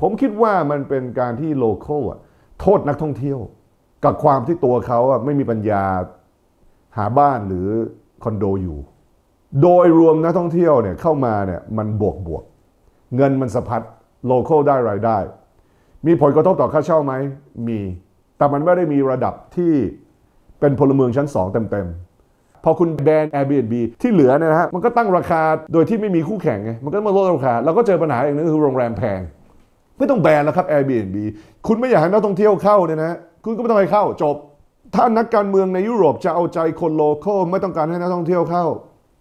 ผมคิดว่ามันเป็นการที่โลเคอ่ะโทษนักท่องเที่ยว กับความที่ตัวเขาไม่มีปัญญาหาบ้านหรือคอนโดอยู่ โดยรวมนักท่องเที่ยวเนี่ยเข้ามาเนี่ยมันบวกบวกเงินมันสะพัดโลเคอลได้รายได้ มีผลกระทบต่อค่าเช่าไหมมีแต่มันไม่ได้มีระดับที่เป็นพลเมืองชั้น 2 เต็มๆ พอคุณแบน Airbnb ที่เหลือเนี่ยนะฮะมันก็ตั้งราคาโดยที่ไม่มีคู่แข่งไงมันก็มาลดราคาเราก็เจอปัญหาอย่างนึงคือโรงแรมแพงไม่ต้องแบนแล้วครับ Airbnb คุณไม่อยากให้นักท่องเที่ยวเข้าเนี่ยนะ คุณก็ไม่ต้องให้เข้า จบ ถ้านักการเมืองในยุโรปจะเอาใจคนโลเคอลไม่ต้องการให้นักท่องเที่ยวเข้า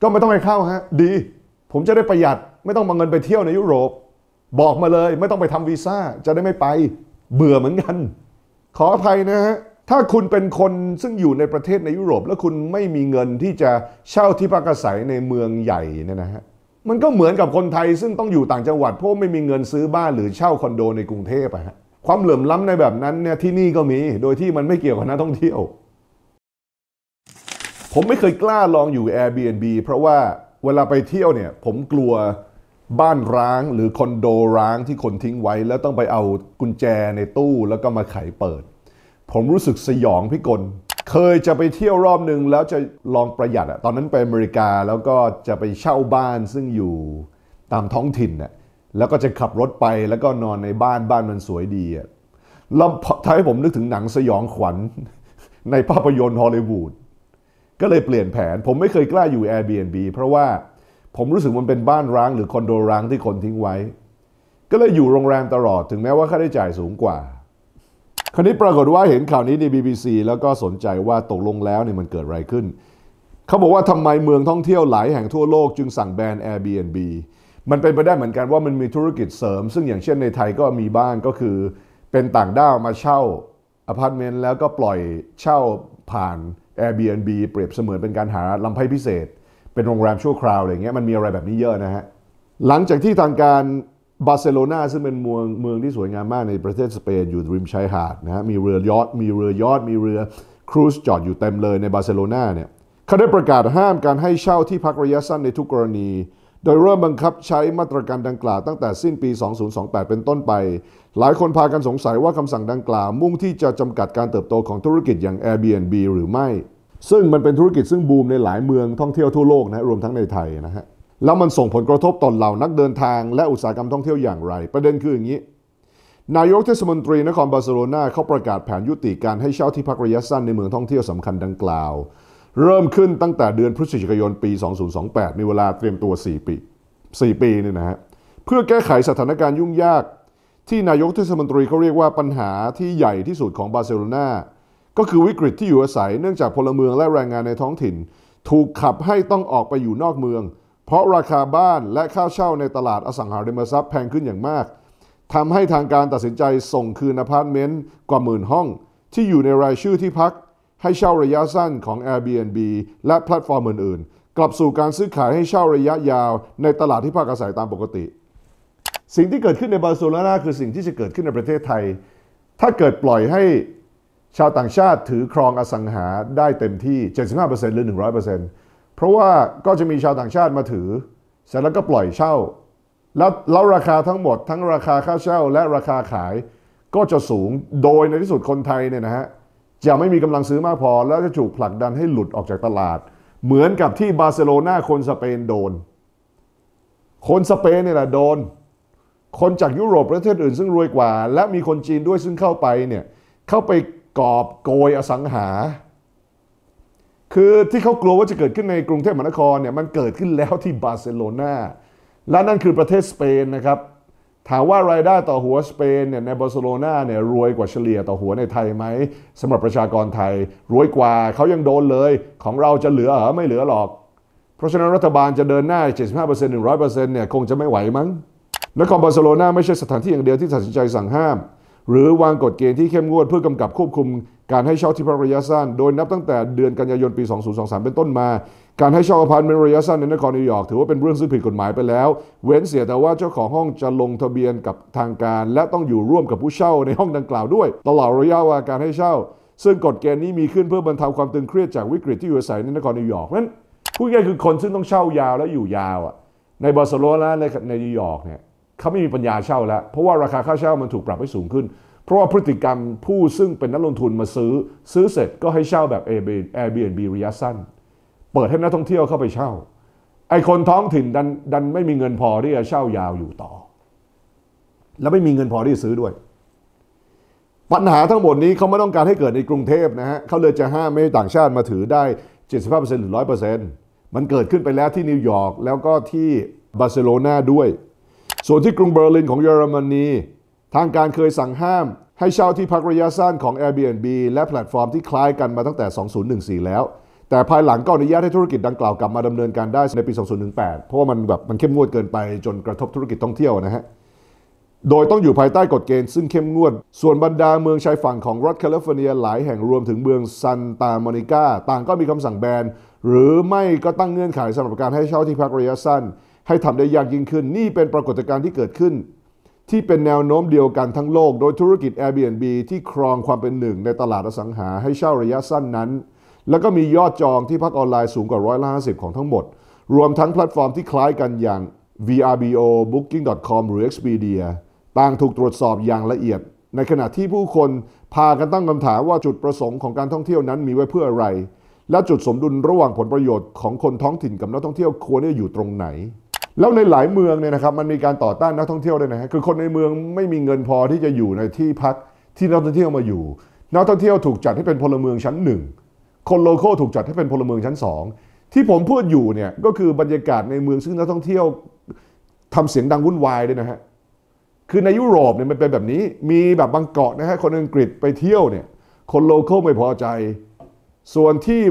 ก็ไม่ต้องให้เข้าฮะ ดี ผมจะได้ประหยัดไม่ต้องมาเงินไปเที่ยวในยุโรป บอกมาเลยไม่ต้องไปทำวีซ่าจะได้ไม่ไป เบื่อเหมือนกัน ขออภัยนะฮะ ถ้าคุณเป็นคนซึ่งอยู่ในประเทศในยุโรป แล้วคุณไม่มีเงินที่จะเช่าที่พักอาศัยในเมืองใหญ่เนี่ยนะฮะมันก็เหมือนกับคนไทยซึ่งต้องอยู่ต่างจังหวัดเพราะไม่มีเงินซื้อบ้านหรือเช่าคอนโดในกรุงเทพอะฮะความเหลื่อมล้ำในแบบนั้นเนี่ยที่นี่ก็มีโดยที่มันไม่เกี่ยวกับนักท่องเที่ยว ผมไม่เคยกล้าลองอยู่ Airbnb เพราะว่าเวลาไปเที่ยวเนี่ยผมกลัวบ้านร้างหรือคอนโดร้างที่คนทิ้งไว้ แล้วต้องไปเอากุญแจในตู้แล้วก็มาไขเปิด ผมรู้สึกสยองพี่กลเคยจะไปเที่ยวรอบหนึ่งแล้วจะลองประหยัดอะตอนนั้นไปอเมริกาแล้วก็จะไปเช่าบ้านซึ่งอยู่ตามท้องถิ่นน่ะแล้วก็จะขับรถไปแล้วก็นอนในบ้านบ้านมันสวยดีอะแล้วทำให้ผมนึกถึงหนังสยองขวัญในภาพยนตร์ฮอลลีวูดก็เลยเปลี่ยนแผน ผมไม่เคยกล้าอยู่ Airbnb เพราะว่าผมรู้สึกมันเป็นบ้านร้างหรือคอนโดร้างที่คนทิ้งไว้ ก็เลยอยู่โรงแรมตลอดถึงแม้ว่าค่าใช้จ่ายสูงกว่าคราวนี้ปรากฏว่าเห็นข่าวนี้ใน BBC แล้วก็สนใจว่าตกลงแล้วเนี่ยมันเกิดอะไรขึ้น เขาบอกว่าทำไมเมืองท่องเที่ยวหลายแห่งทั่วโลกจึงสั่งแบน Airbnb มันเป็นไปได้เหมือนกันว่ามันมีธุรกิจเสริม ซึ่งอย่างเช่นในไทยก็มีบ้างก็คือ เป็นต่างด้าวมาเช่าอพาร์ตเมนต์แล้วก็ปล่อยเช่าผ่าน Airbnb เปรียบเสมือนเป็นการหาลำไพ่พิเศษ เป็นโรงแรมชั่วคราวอะไรเงี้ยมันมีอะไรแบบนี้เยอะนะฮะหลังจากที่ทางการบาร์เซโลนาซึ่งเป็นเมืองเมืองที่สวยงามมากในประเทศสเปน อยู่ริมชายหาดนะฮะมีเรือยอทมีเรือยอทมีเรือครูซจอดอยู่เต็มเลยในบาร์เซโลนาเนี่ยเขาได้ประกาศห้ามการให้เช่าที่พักระยะสั้นในทุกกรณี โดยเริ่มบังคับใช้มาตรการดังกล่าวตั้งแต่สิ้นปี 2028 เป็นต้นไป หลายคนพากันสงสัยว่าคำสั่งดังกล่าวมุ่งที่จะจำกัดการเติบโตของธุรกิจอย่าง Airbnb หรือไม่ ซึ่งมันเป็นธุรกิจซึ่งบูมในหลายเมืองท่องเที่ยวทั่วโลกนะรวมทั้งในไทยนะฮะแล้วมันส่งผลกระทบต่อเหล่านักเดินทางและอุตสาหกรรมท่องเที่ยวอย่างไร ประเด็นคืออย่างนี้ นายกเทศมนตรีนครบาร์เซโลนาเขาประกาศแผนยุติการให้เช่าที่พักระยะสั้นในเมืองท่องเที่ยวสำคัญดังกล่าว เริ่มขึ้นตั้งแต่เดือนพฤศจิกายนปี 2028 มีเวลาเตรียมตัว 4 ปี 4 ปีเนี่ยนะฮะ เพื่อแก้ไขสถานการณ์ยุ่งยาก ที่นายกเทศมนตรีเขาเรียกว่าปัญหาที่ใหญ่ที่สุดของบาร์เซโลนาก็คือวิกฤตที่อยู่อาศัยเนื่องจากพลเมืองและแรงงานในท้องถิ่น ถูกขับให้ต้องออกไปอยู่นอกเมืองเพราะราคาบ้านและค่าเช่าในตลาดอสังหาริมทรัพย์แพงขึ้นอย่างมากทำให้ทางการตัดสินใจส่งคืนอพาร์ตเมนต์กว่าหมื่นห้อง ที่อยู่ในรายชื่อที่พักให้เช่าระยะสั้นของ Airbnb และแพลตฟอร์มอื่น ๆ กลับสู่การซื้อขายให้เช่าระยะยาวในตลาดที่พักอาศัยตามปกติ สิ่งที่เกิดขึ้นในบาร์เซโลนาคือสิ่งที่จะเกิดขึ้นในประเทศไทย ถ้าเกิดปล่อยให้ชาวต่างชาติถือครองอสังหาได้เต็มที่75%หรือ 100%เพราะว่าก็จะมีชาวต่างชาติมาถือ เสร็จแล้วก็ปล่อยเช่า แล้วแล้วราคาทั้งหมดทั้งราคาค่าเช่า และราคาขายก็จะสูงโดยในที่สุดคนไทยเนี่ยนะฮะจะไม่มีกำลังซื้อมากพอแล้วจะถูกผลักดันให้หลุดออกจากตลาด เหมือนกับที่บาร์เซโลนาคนสเปนโดน คนสเปนเนี่ยแหละโดน คนจากยุโรปประเทศอื่น ซึ่งรวยกว่า และมีคนจีนด้วยซึ่งเข้าไปเนี่ยเข้าไปกอบโกยอสังหาคือที่เขากลัวว่าจะเกิดขึ้นในกรุงเทพมหานครเนี่ยมันเกิดขึ้นแล้วที่บาร์เซโลนาและนั่นคือประเทศสเปนนะครับถามว่ารายได้ต่อหัวสเปนเนี่ยในบาร์เซโลนาเนี่ยรวยกว่าเฉลี่ยต่อหัวในไทยไหมสำหรับประชากรไทย รวยกว่าเขายังโดนเลยของเราจะเหลือเหรอไม่เหลือหรอก เพราะฉะนั้นรัฐบาลจะเดินหน้า 75% 100%เนี่ยคงจะไม่ไหวมั้งนครบาร์เซโลนาไม่ใช่สถานที่อย่างเดียวที่ตัดสินใจสั่งห้าม หรือวางกฎเกณฑ์ที่เข้มงวดเพื่อกำกับควบคุมการให้เช่าที่พักระยะสั้น โดยนับตั้งแต่เดือนกันยายนปี 2023 เป็นต้นมา การให้เช่าอพาร์ตเมนต์ระยะสั้นในนครนิวยอร์กถือว่าเป็นเรื่องซึ่งผิดกฎหมายไปแล้ว เว้นเสียแต่ว่าเจ้าของห้องจะลงทะเบียนกับทางการ และต้องอยู่ร่วมกับผู้เช่าในห้องดังกล่าวด้วย ตลอดระยะเวลาการให้เช่า ซึ่งกฎเกณฑ์นี้มีขึ้นเพื่อบรรเทาความตึงเครียดจากวิกฤตที่อยู่อาศัยในนครนิวยอร์กนั้นผู้ง่ายคือคนซึ่งต้องเช่ายาวและอยู่ยาวอ่ะ ในบาร์เซโลนาและในนิวยอร์กเนี่ยเขาไม่มีปัญญาเช่าแล้วเพราะว่าราคาค่าเช่ามันถูกปรับให้สูงขึ้นเพราะว่าพฤติกรรมผู้ซึ่งเป็นนักลงทุนมาซื้อ ซื้อเสร็จก็ให้เช่าแบบ Airbnb ระยะสั้น เปิดให้นักท่องเที่ยวเข้าไปเช่า ไอคนท้องถิ่นดันดันไม่มีเงินพอที่จะเช่ายาวอยู่ต่อ แล้วไม่มีเงินพอที่จะซื้อด้วย ปัญหาทั้งหมดนี้เขาไม่ต้องการให้เกิดในกรุงเทพนะฮะเขาเลยจะห้ามไม่ให้ต่างชาติมาถือได้75%หรือ100%มันเกิดขึ้นไปแล้วที่นิวยอร์กแล้วก็ที่บาร์เซโลนาด้วย ส่วนที่กรุงเบอร์ลินของเยอรมนีทางการเคยสั่งห้ามให้เช่าที่พักระยะสั้นของ Airbnb และแพลตฟอร์มที่คล้ายกันมาตั้งแต่ 2014 แล้ว แต่ภายหลังก็อนุญาตให้ธุรกิจดังกล่าวกลับมาดำเนินการได้ในปี 2018 เพราะว่ามันแบบมันเข้มงวดเกินไปจนกระทบธุรกิจท่องเที่ยวนะฮะ โดยต้องอยู่ภายใต้กฎเกณฑ์ซึ่งเข้มงวด ส่วนบรรดาเมืองชายฝั่งของรัฐแคลิฟอร์เนียหลายแห่งรวมถึงเมืองซันตาโมนิกาต่างก็มีคำสั่งแบนหรือไม่ก็ตั้งเงื่อนไขสำหรับการให้เช่าที่พักระยะสั้นให้ทำได้ยากยิ่งขึ้นนี่เป็นปรากฏการณ์ที่เกิดขึ้นที่เป็นแนวโน้มเดียวกันทั้งโลกโดยธุรกิจ Airbnb ที่ครองความเป็นหนึ่งในตลาดอสังหาให้เช่าระยะสั้นนั้น แล้วก็มียอดจองที่พักออนไลน์สูงกว่าร้อยละ50 ของทั้งหมด รวมทั้งแพลตฟอร์มที่คล้ายกันอย่าง VRBO Booking.com หรือ Expedia ต่างถูกตรวจสอบอย่างละเอียด ในขณะที่ผู้คนพากันตั้งคำถามว่าจุดประสงค์ของการท่องเที่ยวนั้นมีไว้เพื่ออะไร และจุดสมดุลระหว่างผลประโยชน์ของคนท้องถิ่นกับนักท่องเที่ยว ควรจะอยู่ตรงไหนแล้วในหลายเมืองเนี่ยนะครับมันมีการต่อต้านนักท่องเที่ยวด้วยนะฮะคือคนในเมืองไม่มีเงินพอที่จะอยู่ในที่พักที่นักท่องเที่ยวมาอยู่นักท่องเที่ยวถูกจัดให้เป็นพลเมืองชั้นหนึ่งคนโลโก้ถูกจัดให้เป็นพลเมืองชั้นสองที่ผมพูดอยู่เนี่ยก็คือบรรยากาศในเมืองซึ่งนักท่องเที่ยวทำเสียงดังวุ่นวายด้วยนะฮะคือในยุโรปเนี่ยมันเป็นแบบนี้มีแบบบางเกาะนะฮะคนอังกฤษไปเที่ยวเนี่ย คนโลโก้ไม่พอใจส่วนที่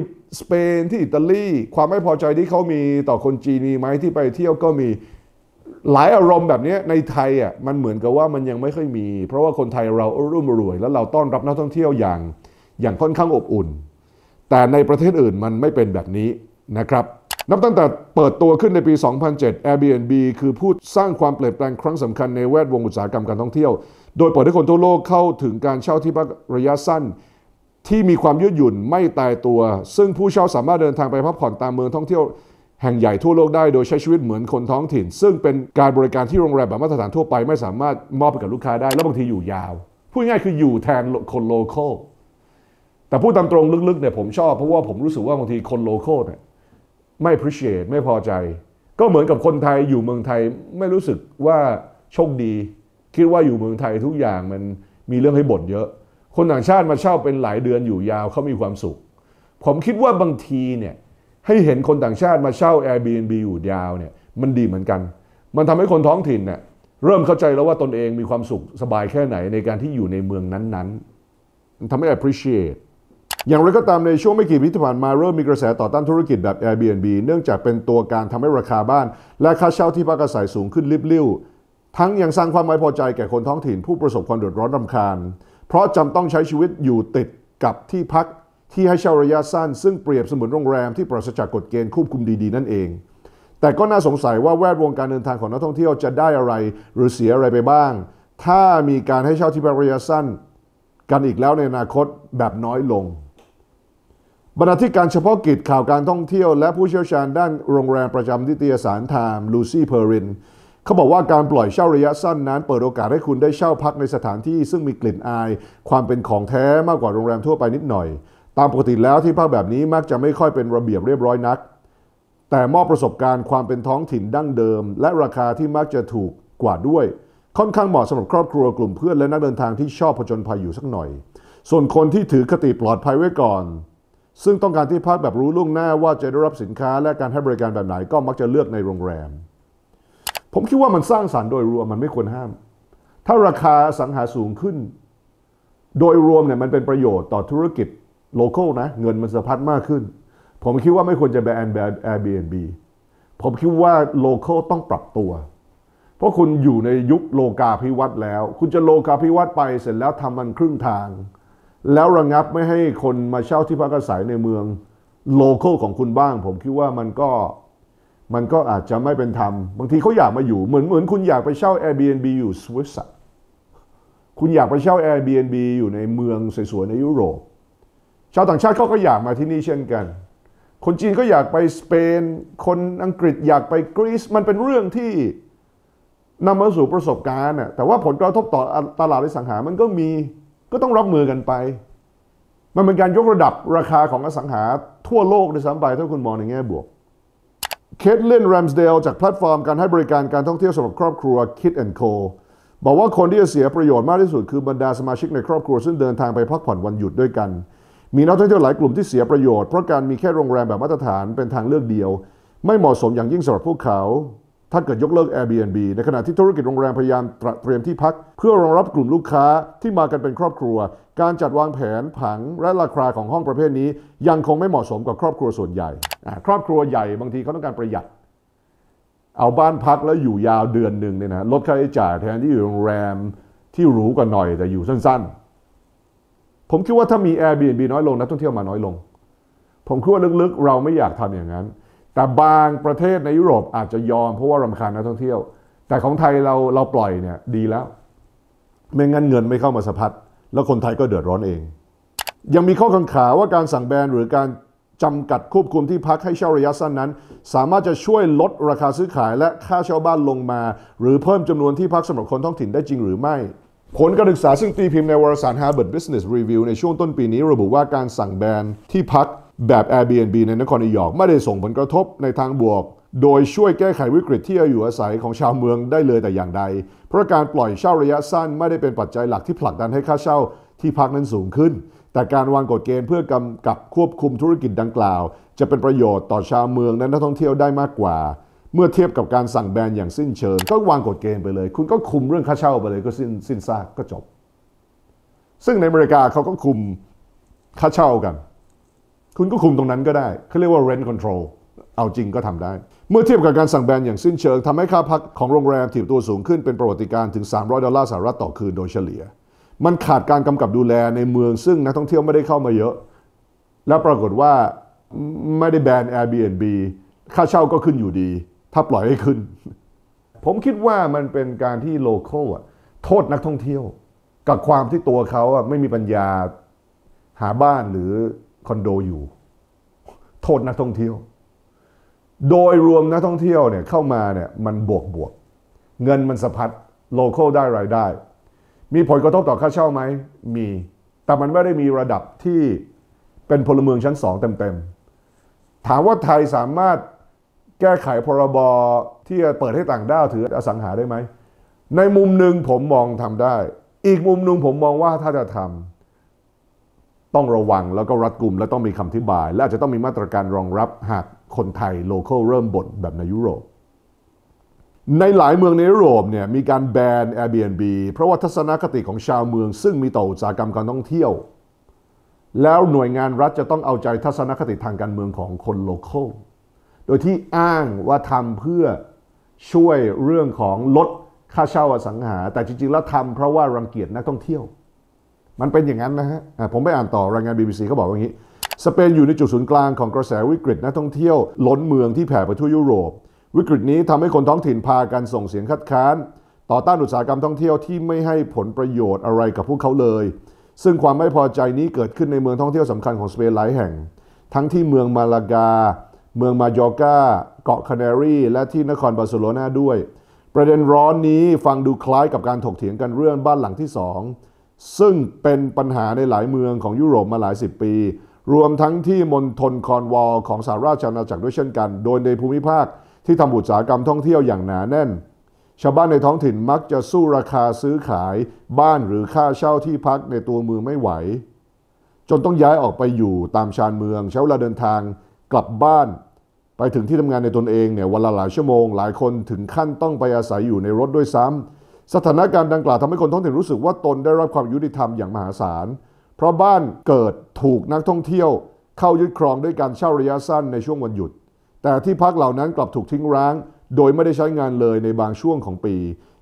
สเปนที่อิตาลีความไม่พอใจที่เขามีต่อคนจีนีไหมที่ไปเที่ยวก็มีหลายอารมณ์แบบนี้ในไทยอ่ะมันเหมือนกับว่ามันยังไม่ค่อยมี เพราะว่าคนไทยเรารุ่มรวย แล้วเราต้อนรับนักท่องเที่ยวอย่างอย่างค่อนข้างอบอุ่น แต่ในประเทศอื่นมันไม่เป็นแบบนี้นะครับ นับตั้งแต่เปิดตัวขึ้นในปี 2007 Airbnb คือผู้สร้างความเปลี่ยนแปลงครั้งสำคัญในแวดวงอุตสาหกรรมการท่องเที่ยวโดยเปิดให้คนทั่วโลกเข้าถึงการเช่าที่พักระยะสั้นที่มีความยืดหยุ่นไม่ตายตัว ซึ่งผู้เช่าสามารถเดินทางไปพักผ่อนตามเมืองท่องเที่ยวแห่งใหญ่ทั่วโลกได้โดยใช้ชีวิตเหมือนคนท้องถิ่น ซึ่งเป็นการบริการที่โรงแรมแบบมาตรฐานทั่วไปไม่สามารถมอบให้กับลูกค้าได้ และบางทีอยู่ยาว พูดง่ายคืออยู่แทนคนโลเคอลแต่พูดตามตรงลึกๆเนี่ยผมชอบเพราะว่าผมรู้สึกว่าบางทีคนโลเคอลเนี่ยไม่ appreciate ไม่พอใจก็เหมือนกับคนไทยอยู่เมืองไทยไม่รู้สึกว่าโชคดีคิดว่าอยู่เมืองไทยทุกอย่างมันมีเรื่องให้บ่นเยอะคนต่างชาติมาเช่าเป็นหลายเดือนอยู่ยาวเขามีความสุข ผมคิดว่าบางทีเนี่ยให้เห็นคนต่างชาติมาเช่า Airbnb อยู่ยาวเนี่ยมันดีเหมือนกัน มันทำให้คนท้องถิ่นเนี่ยเริ่มเข้าใจแล้วว่าตนเองมีความสุขสบายแค่ไหนในการที่อยู่ในเมืองนั้นๆ มันทำให้ appreciate อย่างไรก็ตามในช่วงไม่กี่ปีที่ผ่านมาเริ่มมีกระแสต่อต้านธุรกิจแบบ Airbnb เนื่องจากเป็นตัวการทำให้ราคาบ้าน และค่าเช่าที่พักอาศัยสูงขึ้นริบลิ่วทั้งยังสร้างความไม่พอใจแก่คนท้องถิ่น ผู้ประสบความเดือดร้อนรำคาญเพราะจำต้องใช้ชีวิตอยู่ติดกับที่พักที่ให้เช่าระยะสั้นซึ่งเปรียบเสมือนโรงแรมที่ปราศจากกฎเกณฑ์ควบคุมดีๆ นั่นเอง แต่ก็น่าสงสัยว่าแวดวงการเดินทางของนักท่องเที่ยวจะได้อะไรหรือเสียอะไรไปบ้าง ถ้ามีการให้เช่าที่พักระยะสั้นกันอีกแล้วในอนาคตแบบน้อยลง บรรณาธิการเฉพาะกิจข่าวการท่องเที่ยวและผู้เชี่ยวชาญด้านโรงแรมประจำนิตยสารไทม์ลูซี่ เพอรินเขาบอกว่าการปล่อยเช่าระยะสั้นนั้นเปิดโอกาสให้คุณได้เช่าพักในสถานที่ซึ่งมีกลิ่นอาย ความเป็นของแท้มากกว่าโรงแรมทั่วไปนิดหน่อย ตามปกติแล้วที่พักแบบนี้มักจะไม่ค่อยเป็นระเบียบเรียบร้อยนัก แต่มอบประสบการณ์ความเป็นท้องถิ่นดั้งเดิม และราคาที่มักจะถูกกว่าด้วย ค่อนข้างเหมาะสำหรับครอบครัวกลุ่มเพื่อนและนักเดินทางที่ชอบผจญภัยอยู่สักหน่อย ส่วนคนที่ถือคติปลอดภัยไว้ก่อนซึ่งต้องการที่พักแบบรู้ล่วงหน้าว่าจะได้รับสินค้าและการให้บริการแบบไหนก็มักจะเลือกในโรงแรมผมคิดว่า มันสร้างสารรค์โดยรวมมันไม่ควรห้าม ถ้าราคาสังหาสูงขึ้น โดยรวมเนี่ยมันเป็นประโยชน์ต่อธุรกิจโลเคอลนะ เงินมันสะพัดมากขึ้น ผมคิดว่าไม่ควรจะแบนแบน Airbnb ผมคิดว่าโลเคอลต้องปรับตัว เพราะคุณอยู่ในยุคโลกาภิวัตน์แล้ว คุณจะโลกาภิวัตน์ไปเสร็จแล้วทำมันครึ่งทาง แล้วระงงับไม่ให้คนมาเช่าที่พักอาศัยในเมืองโลเคอลของคุณบ้าง ผมคิดว่ามันก็มันก็อาจจะไม่เป็นธรรมบางทีเขาอยากมาอยู่ เหมือนเหมือนคุณอยากไปเช่า Airbnb อยู่สวิตเซอร์คุณอยากไปเช่า Airbnb อยู่ในเมืองสวยๆในยุโรป ชาวต่างชาติเขาก็อยากมาที่นี่เช่นกัน คนจีนก็อยากไปสเปน คนอังกฤษอยากไปกรีซมันเป็นเรื่องที่นำมาสู่ประสบการณ์ แต่ว่าผลกระทบต่อตลาดอสังหา มันก็มีก็ต้องรับมือกันไป มันเป็นการยกระดับราคาของอสังหาทั่วโลกด้วยซ้ำไปถ้าคุณมองในแง่บวกเคทลินแรมสเดลจากแพลตฟอร์มการให้บริการการท่องเที่ยวสำหรับครอบครัวคิดแอนโคบอกว่าคนที่จะเสียประโยชน์มากที่สุดคือบรรดาสมาชิกในครอบครัวซึ่งเดินทางไปพักผ่อนวันหยุดด้วยกัน มีนักท่องเที่ยวหลายกลุ่มที่เสียประโยชน์เพราะการมีแค่โรงแรมแบบมาตรฐานเป็นทางเลือกเดียว ไม่เหมาะสมอย่างยิ่งสำหรับพวกเขาถ้าเกิดยกเลิก Airbnb ในขณะที่ธุรกิจโรงแรมพยายามเตรียมที่พักเพื่อรองรับกลุ่มลูกค้าที่มากันเป็นครอบครัว การจัดวางแผนผังและราคาของห้องประเภทนี้ยังคงไม่เหมาะสมกับครอบครัวส่วนใหญ่ ครอบครัวใหญ่บางทีเขาต้องการประหยัด เอาบ้านพักแล้วอยู่ยาวเดือนหนึ่งเนี่ยนะลดค่าใช้จ่ายแทนที่อยู่โรงแรมที่หรูกว่าหน่อยแต่อยู่สั้นๆ ผมคิดว่าถ้ามี Airbnb น้อยลงนะักท่องเที่ยวมาน้อยลง ผมคิดว่าลึกๆเราไม่อยากทำอย่างนั้นแต่บางประเทศในยุโรปอาจจะยอมเพราะว่ารำคาญนักท่องเที่ยว แต่ของไทยเราเราปล่อยเนี่ยดีแล้ว ไม่งั้นเงินไม่เข้ามาสะพัดแล้วคนไทยก็เดือดร้อนเอง ยังมีข้อกังขาว่าการสั่งแบนหรือการจำกัดควบคุมที่พักให้เช่าระยะสั้นนั้น สามารถจะช่วยลดราคาซื้อขายและค่าเช่าบ้านลงมา หรือเพิ่มจำนวนที่พักสำหรับคนท้องถิ่นได้จริงหรือไม่ ผลการศึกษาซึ่งตีพิมพ์ในวารสาร Harvard Business Review ในช่วงต้นปีนี้ระบุว่าการสั่งแบนที่พักแบบ Airbnb ในนครนิวยอร์กไม่ได้ส่งผลกระทบในทางบวก โดยช่วยแก้ไขวิกฤตที่อยู่อาศัยของชาวเมืองได้เลยแต่อย่างใด เพราะการปล่อยเช่าระยะสั้นไม่ได้เป็นปัจจัยหลักที่ผลักดันให้ค่าเช่าที่พักนั้นสูงขึ้น แต่การวางกฎเกณฑ์เพื่อกำกับควบคุมธุรกิจดังกล่าว จะเป็นประโยชน์ต่อชาวเมืองและนักท่องเที่ยวได้มากกว่า เมื่อเทียบกับการสั่งแบนอย่างสิ้นเชิงก็วางกฎเกณฑ์ไปเลย คุณก็คุมเรื่องค่าเช่าไปเลย ก็สิ้นสิ้นซากก็จบ ซึ่งในอเมริกาเขาก็คุมค่าเช่ากันคุณก็คุมตรงนั้นก็ได้ เขาเรียกว่า rent control เอาจริงก็ทำได้ เมื่อเทียบกับการสั่งแบนอย่างสิ้นเชิง ทำให้ค่าพักของโรงแรมถีบตัวสูงขึ้นเป็นประวัติการถึง 300 ดอลลาร์สหรัฐต่อคืนโดยเฉลี่ย มันขาดการกำกับดูแลในเมืองซึ่งนักท่องเที่ยวไม่ได้เข้ามาเยอะ และปรากฏว่าไม่ได้แบน Airbnb ค่าเช่าก็ขึ้นอยู่ดี ถ้าปล่อยให้ขึ้น ผมคิดว่ามันเป็นการที่โลคอลโทษนักท่องเที่ยว กับความที่ตัวเขาไม่มีปัญญาหาบ้านหรือคอนโด อยู่โทษนักท่องเที่ยว โดยรวมนักท่องเที่ยวเนี่ยเข้ามาเนี่ยมันบวกบวกเงินมันสะพัดโลเคอลได้รายได้ มีผลกระทบต่อค่าเช่าไหม มีแต่มันไม่ได้มีระดับที่เป็นพลเมืองชั้นสองเต็มๆ ถามว่าไทยสามารถแก้ไขพรบรที่จะเปิดให้ต่างด้าวถืออสังหาได้ไหมในมุมหนึ่งผมมองทำได้ อีกมุมหนึ่งผมมองว่าถ้าจะทำต้องระวังแล้วก็รัดกุม และต้องมีคำอธิบายและอาจจะต้องมีมาตรการรองรับหากคนไทยโลเคอลเริ่มบ่นแบบในยุโรป ในหลายเมืองในยุโรปเนี่ยมีการแบน Airbnb เพราะว่าทัศนคติของชาวเมืองซึ่งมีต่ออุตสาหกรรมการท่องเที่ยว แล้วหน่วยงานรัฐจะต้องเอาใจทัศนคติทางการเมืองของคนโลเคอลโดยที่อ้างว่าทำเพื่อช่วยเรื่องของลดค่าเช่าอสังหา แต่จริงๆแล้วทำเพราะว่ารังเกียจนักท่องเที่ยวมันเป็นอย่างนั้นนะฮะ ผมไปอ่านต่อรายงาน BBC เขาบอกว่าอย่างนี้ สเปนอยู่ในจุดศูนย์กลางของกระแสวิกฤตนักท่องเที่ยวล้นเมืองที่แผ่ไปทั่วยุโรป วิกฤตนี้ทำให้คนท้องถิ่นพากันส่งเสียงคัดค้าน ต่อต้านอุตสาหกรรมท่องเที่ยวที่ไม่ให้ผลประโยชน์อะไรกับพวกเขาเลย ซึ่งความไม่พอใจนี้เกิดขึ้นในเมืองท่องเที่ยวสำคัญของสเปนหลายแห่ง ทั้งที่เมืองมาลากา เมืองมาโยร์กาเกาะคานารี และที่นครบาร์เซโลนาด้วย ประเด็นร้อนนี้ฟังดูคล้ายกับการถกเถียงกันเรื่องบ้านหลังที่สองซึ่งเป็นปัญหาในหลายเมืองของยุโรปมาหลายสิบปี รวมทั้งที่มณฑลคอนวอลของสหราชอาณาจักรด้วยเช่นกัน โดยในภูมิภาค ที่ทำอุตสาหกรรมท่องเที่ยวอย่างหนาแน่น ชาวบ้านในท้องถิ่นมักจะสู้ราคาซื้อขายบ้านหรือค่าเช่าที่พักในตัวเมืองไม่ไหว จนต้องย้ายออกไปอยู่ตามชานเมืองใช้เวลาเดินทางกลับบ้าน ไปถึงที่ทำงานในตนเองเนี่ยวันละหลายชั่วโมงหลายคนถึงขั้นต้องไปอาศัยอยู่ในรถด้วยซ้ำสถานการณ์ดังกล่าวทำให้คนท้องถิ่นรู้สึกว่าตนได้รับความยุติธรรมอย่างมหาศาล เพราะบ้านเกิดถูกนักท่องเที่ยว เข้ายึดครองด้วยการเช่าระยะสั้นในช่วงวันหยุด แต่ที่พักเหล่านั้นกลับถูกทิ้งร้าง โดยไม่ได้ใช้งานเลยในบางช่วงของปี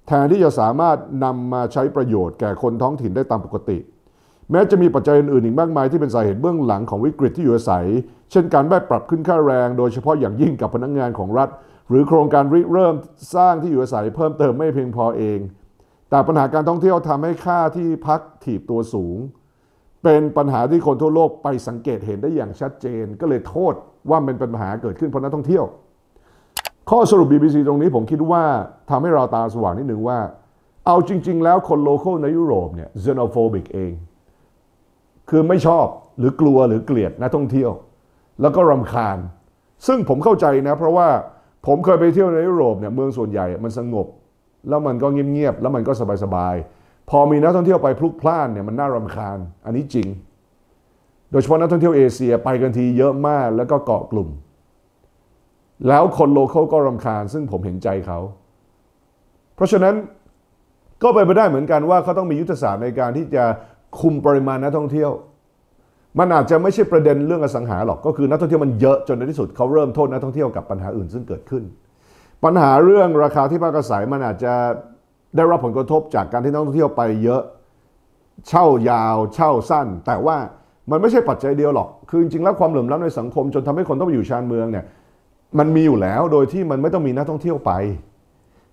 แทนที่จะสามารถนำมาใช้ประโยชน์แก่คนท้องถิ่นได้ตามปกติ แม้จะมีปัจจัยอื่นๆอีกมากมายที่เป็นสาเหตุเบื้องหลังของวิกฤตที่อยู่อาศัย เช่น การแบบปรับขึ้นค่าแรง โดยเฉพาะอย่างยิ่งกับพนักงงานของรัฐหรือโครงการริเริ่มสร้างที่อยู่อาศัยเพิ่มเติมไม่เพียงพอเอง แต่ปัญหาการท่องเที่ยวทำให้ค่าที่พักถีบตัวสูง เป็นปัญหาที่คนทั่วโลกไปสังเกตเห็นได้อย่างชัดเจน ก็เลยโทษว่าเป็นปัญหาเกิดขึ้นเพราะนักท่องเที่ยว ข้อสรุป BBC ตรงนี้ผมคิดว่าทำให้เราตาสว่างนิดนึงว่า เอาจริง ๆ แล้วคนโลเคอลในยุโรปเนี่ย xenophobic เอง คือไม่ชอบหรือกลัวหรือเกลียดนักท่องเที่ยว แล้วก็รำคาญ ซึ่งผมเข้าใจนะเพราะว่าผมเคยไปเที่ยวในยุโรปเนี่ยเมืองส่วนใหญ่มันสงบ แล้วมันก็เงียบๆแล้วมันก็สบายๆพอมีนักท่องเที่ยวไปพลุกพล่านเนี่ยมันน่ารำคาญอันนี้จริง โดยเฉพาะนักท่องเที่ยวเอเชียไปกันทีเยอะมากแล้วก็เกาะกลุ่ม แล้วคนโลเคอลก็รำคาญซึ่งผมเห็นใจเขา เพราะฉะนั้นก็ไปไปได้เหมือนกันว่าเขาต้องมียุทธศาสตร์ในการที่จะคุมปริมาณนักท่องเที่ยวมันอาจจะไม่ใช่ประเด็นเรื่องอสังหาหรอก ก็คือนักท่องเที่ยวมันเยอะจนในที่สุดเขาเริ่มโทษนักท่องเที่ยวกับปัญหาอื่นซึ่งเกิดขึ้น ปัญหาเรื่องราคาที่พักอาศัยมันอาจจะได้รับผลกระทบจากการที่นักท่องเที่ยวไป เยอะ เช่ายาว เช่าสั้น แต่ว่ามันไม่ใช่ปัจจัยเดียวหรอก คือจริงๆแล้วความเหลื่อมล้ำในสังคมจนทำให้คนต้องไปอยู่ชานเมืองเนี่ยมันมีอยู่แล้วโดยที่มันไม่ต้องมีนักท่องเที่ยวไป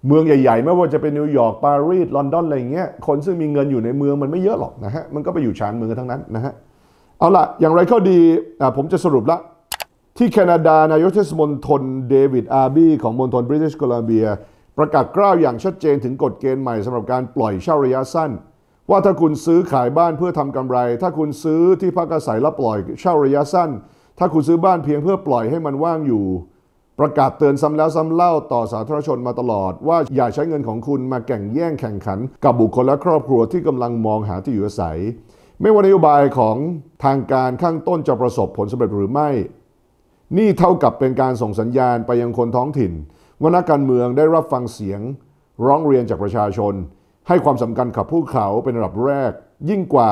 เมืองใหญ่ๆไม่ว่าจะเป็นนิวยอร์กปารีสลอนดอนอะไรเงี้ยคนซึ่งมีเงินอยู่ในเมืองมันไม่เยอะหรอกนะฮะ มันก็ไปอยู่ชานเมืองทั้งนั้นนะฮะเอาละอย่างไรก็ดีผมจะสรุปละที่ แคนาดานายกเทศมนตรเดวิดอาร์บี้ของมณฑลบริเตนชโคลัมเบียประกาศกล้าวอย่างชัดเจนถึงกฎเกณฑ์ใหม่สำหรับการปล่อยเช่าระยะสั้น ว่าถ้าคุณซื้อขายบ้านเพื่อทำกำไร ถ้าคุณซื้อที่พักอาศัยแล้วปล่อยเช่าระยะสั้น ถ้าคุณซื้อบ้านเพียงเพื่อปล่อยให้มันว่างอยู่ ประกาศเตือนซ้ำแล้วซ้ำเล่าต่อสาธารณชนมาตลอด ว่าอย่าใช้เงินของคุณมาแข่งแย่งแข่งขัน กับบุคคลและครอบครัวที่กำลังมองหาที่อยู่อาศัยไม่ว่านโยบายของทางการข้างต้นจะประสบผลสำเร็จหรือไม่ นี่เท่ากับเป็นการส่งสัญญาณไปยังคนท้องถิ่นว่านักการเมืองได้รับฟังเสียง ร้องเรียนจากประชาชน ให้ความสำคัญกับผู้เขาเป็นระดับแรก ยิ่งกว่า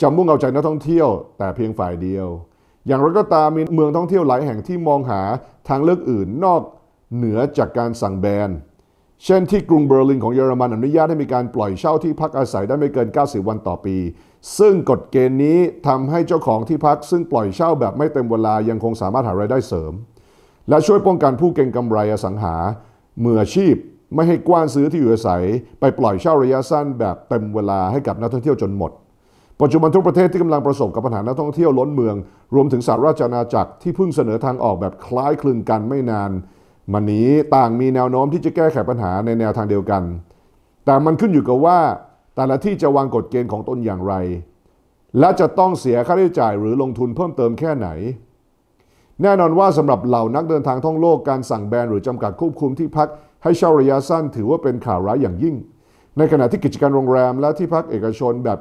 จะมุ่งเอาใจนักท่องเที่ยว แต่เพียงฝ่ายเดียว อย่างไรก็ตามมีเมืองท่องเที่ยวหลายแห่งที่มองหาทางเลือกอื่นนอก เหนือจากการสั่งแบนเช่นที่กรุงเบอร์ลินของเยอรมันอนุญาตให้มีการปล่อยเช่าที่พักอาศัยได้ไม่เกิน 90 วันต่อปี ซึ่งกฎเกณฑ์นี้ทำให้เจ้าของที่พักซึ่งปล่อยเช่าแบบไม่เต็มเวลา ยังคงสามารถหารายได้เสริม และช่วยป้องกันผู้เก่งกำไรอสังหา เมืออชีพไม่ให้กว้านซื้อที่อยู่อาศัย ไปปล่อยเช่าระยะสั้นแบบเต็มเวลาให้กับนักท่องเที่ยวจนหมด ปัจจุบันทุกประเทศที่กำลังประสบกับปัญหานักท่องเที่ยวล้นเมือง รวมถึงสหราชอาณาจักรที่เพิ่งเสนอทางออกแบบคล้ายคลึงกันไม่นานมันนี้ต่างมีแนวโน้มที่จะแก้ไขปัญหาในแนวทางเดียวกัน แต่มันขึ้นอยู่กับว่า แต่ละที่จะวางกฎเกณฑ์ของตนอย่างไร และจะต้องเสียค่าใช้จ่ายหรือลงทุนเพิ่มเติมแค่ไหน แน่นอนว่าสำหรับเหล่านักเดินทางท่องโลกการสั่งแบน หรือจำกัดควบคุมที่พักให้เช่าระยะสั้นถือว่าเป็นข่าวร้ายอย่างยิ่ง ในขณะที่กิจการโรงแรมและที่พักเอกชนแบบ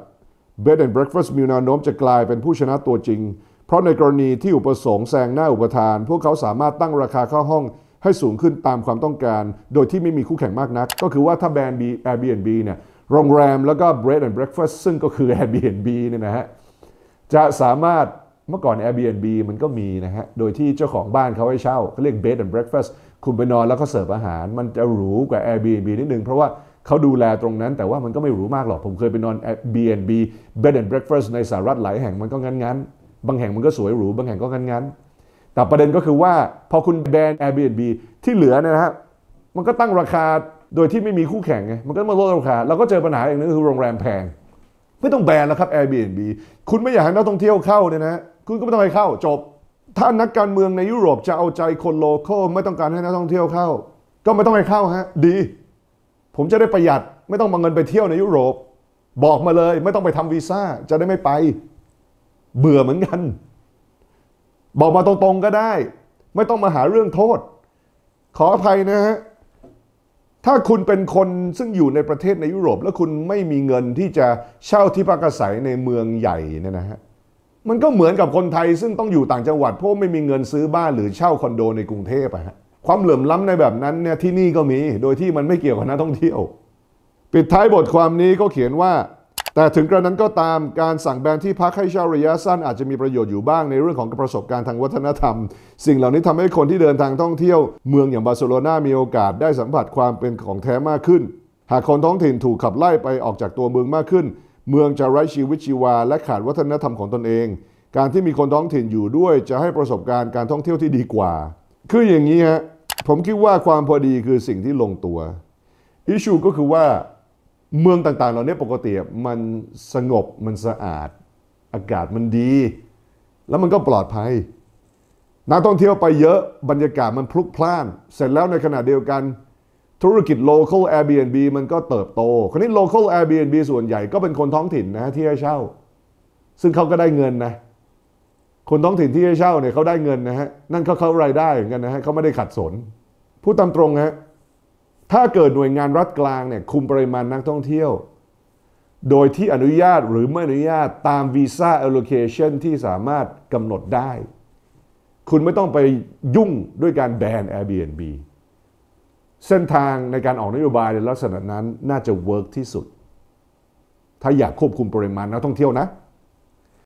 Bed and Breakfast มีแนวโน้มจะกลายเป็นผู้ชนะตัวจริง เพราะในกรณีที่อุปสงค์แซงหน้าอุปทาน พวกเขาสามารถตั้งราคาเข้าห้องให้สูงขึ้นตามความต้องการโดยที่ไม่มีคู่แข่งมากนัก ก็คือว่าถ้าแบรนด์ Airbnb เนี่ยโรงแรมแล้วก็ Bread and Breakfast ซึ่งก็คือ Airbnb เนี่ยนะฮะจะสามารถเมื่อก่อน Airbnb มันก็มีนะฮะโดยที่เจ้าของบ้านเขาให้เช่าเขาเรียก Bed and Breakfast คุณไปนอนแล้วก็เสิร์ฟอาหาร มันจะหรูกว่า Airbnb นิดนึง เพราะว่าเขาดูแลตรงนั้นแต่ว่ามันก็ไม่หรูมากหรอก ผมเคยไปนอน Airbnb Bed and Breakfast ในสหรัฐหลายแห่งมันก็งั้นๆบางแห่งมันก็สวยหรูบางแห่งก็งั้นๆแต่ประเด็นก็คือว่าพอคุณแบน Airbnb ที่เหลือเนี่ยนะฮะมันก็ตั้งราคาโดยที่ไม่มีคู่แข่งไงมันก็มาลดราคาเราก็เจอปัญหาอย่างนึงคือโรงแรมแพงไม่ต้องแบนแล้วครับ Airbnb คุณไม่อยากให้นักท่องเที่ยวเข้าเนี่ยนะคุณก็ไม่ต้องให้เข้า จบ ถ้านักการเมืองในยุโรปจะเอาใจคนโลเคอลไม่ต้องการให้นักท่องเที่ยวเข้า ก็ไม่ต้องให้เข้าฮะดี ผมจะได้ประหยัดไม่ต้องมาเงินไปเที่ยวในยุโรป บอกมาเลย ไม่ต้องไปทำวีซ่าจะได้ไม่ไป เบื่อเหมือนกันบอกมาตรงๆก็ได้ ไม่ต้องมาหาเรื่องโทษ ขออภัยนะฮะถ้าคุณเป็นคนซึ่งอยู่ในประเทศในยุโรป แล้วคุณไม่มีเงินที่จะเช่าที่พักอาศัยในเมืองใหญ่เนี่ยนะฮะมันก็เหมือนกับคนไทยซึ่งต้องอยู่ต่างจังหวัดเพราะไม่มีเงินซื้อบ้านหรือเช่าคอนโดในกรุงเทพอะฮะความเหลื่อมล้ำในแบบนั้นเนี่ยที่นี่ก็มี โดยที่มันไม่เกี่ยวกับนักท่องเที่ยวปิดท้ายบทความนี้ก็เขียนว่าแต่ถึงกระนั้นก็ตามการสั่งแบนที่พักให้เช่าระยะสั้นอาจจะมีประโยชน์อยู่บ้างในเรื่องของประสบการณ์ทางวัฒนธรรม สิ่งเหล่านี้ทำให้คนที่เดินทางท่องเที่ยว เมืองอย่างบาร์เซโลนามีโอกาสได้สัมผัสความเป็นของแท้มากขึ้น หากคนท้องถิ่นถูกขับไล่ไปออกจากตัวเมืองมากขึ้น เมืองจะไร้ชีวิตชีวา และขาดวัฒนธรรมของตนเอง การที่มีคนท้องถิ่นอยู่ด้วยจะให้ประสบการณ์การท่องเที่ยวที่ดีกว่า คืออย่างนี้ฮะผมคิดว่าความพอดีคือสิ่งที่ลงตัวอิชูก็คือว่าเมืองต่างๆ เหล่านี้ปกติมันสงบมันสะอาด อากาศมันดี แล้วมันก็ปลอดภัยนักท่องเที่ยวไปเยอะบรรยากาศมันพลุกพล่าน เสร็จแล้วในขณะเดียวกัน ธุรกิจ local Airbnb มันก็เติบโตคราวนี้ local Airbnb ส่วนใหญ่ก็เป็นคนท้องถิ่นนะที่ให้เช่าซึ่งเขาก็ได้เงินนะ คนท้องถิ่นที่ให้เช่าเนี่ยเขาได้เงินนะฮะนั่นเขาเขารายได้เหมือนกันนะฮะเขาไม่ได้ขัดสนพูดตามตรงฮนะถ้าเกิดหน่วยงานรัฐกลางเนี่ยคุมปริมาณนักท่องเที่ยว โดยที่อนุญาตหรือไม่อนุญาตตามวีซ่าเอล o c a t i o ที่สามารถกำหนดได้ คุณไม่ต้องไปยุ่งด้วยการแบน Airbnb เส้นทางในการออกนโยบายในลักษณะนั้นน่าจะเวิร์กที่สุด ถ้าอยากควบคุมปริมาณนักท่องเที่ยวนะ